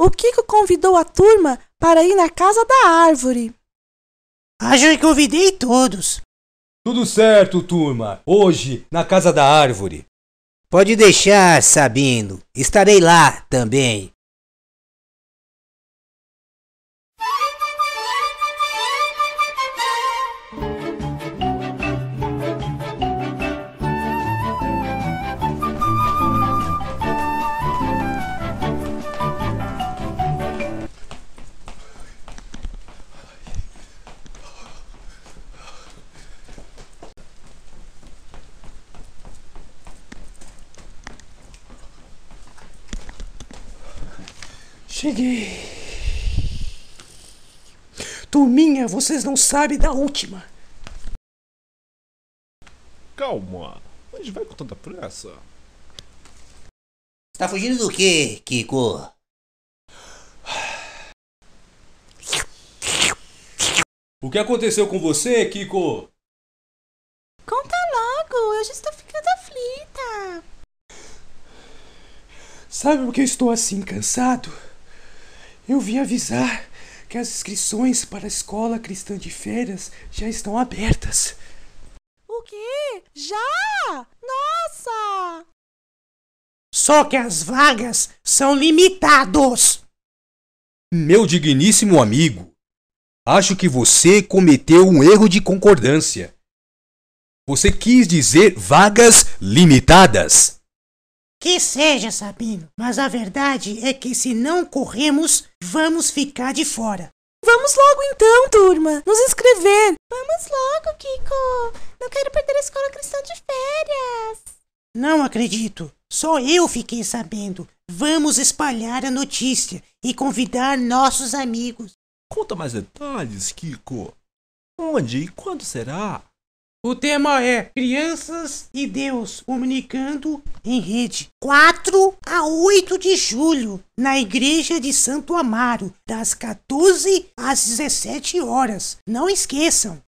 o Kiko convidou a turma para ir na casa da árvore. Ah, já convidei todos. Tudo certo, turma. Hoje, na casa da árvore. Pode deixar, Sabino. Estarei lá também. Cheguei. Turminha, vocês não sabem da última. Calma, mas vai com tanta pressa. Tá fugindo do quê, Kiko? O que aconteceu com você, Kiko? Conta logo, eu já estou ficando aflita. Sabe por que eu estou assim cansado? Eu vim avisar que as inscrições para a Escola Cristã de Férias já estão abertas. O quê? Já? Nossa! Só que as vagas são limitadas. Meu digníssimo amigo, acho que você cometeu um erro de concordância. Você quis dizer vagas limitadas. Que seja, Sabino, mas a verdade é que se não corremos, vamos ficar de fora. Vamos logo então, turma, nos inscrever. Vamos logo, Kiko. Não quero perder a escola cristã de férias. Não acredito. Só eu fiquei sabendo. Vamos espalhar a notícia e convidar nossos amigos. Conta mais detalhes, Kiko. Onde e quando será? O tema é Crianças e Deus comunicando em rede. 4 a 8 de julho, na Igreja de Santo Amaro, das 14 às 17 horas. Não esqueçam!